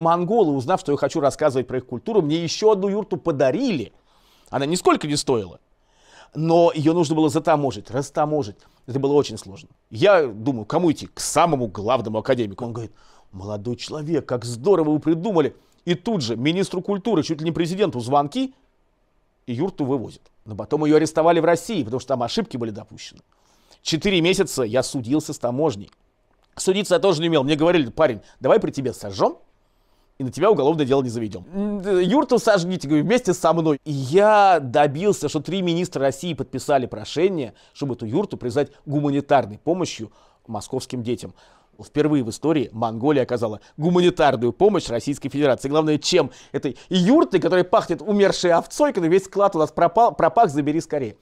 Монголы, узнав, что я хочу рассказывать про их культуру, мне еще одну юрту подарили. Она нисколько не стоила. Но ее нужно было затаможить, растаможить. Это было очень сложно. Я думаю, кому идти? К самому главному академику. Он говорит, молодой человек, как здорово вы придумали. И тут же министру культуры, чуть ли не президенту, звонки, и юрту вывозят. Но потом ее арестовали в России, потому что там ошибки были допущены. Четыре месяца я судился с таможней. Судиться я тоже не умел. Мне говорили, парень, давай при тебе сожжем, и на тебя уголовное дело не заведем. Юрту сожгите, говорю, вместе со мной. И я добился, что три министра России подписали прошение, чтобы эту юрту признать гуманитарной помощью московским детям. Впервые в истории Монголия оказала гуманитарную помощь Российской Федерации. Главное, чем этой юрты, которая пахнет умершей овцой, когда весь склад у нас пропал, пропах, забери скорее.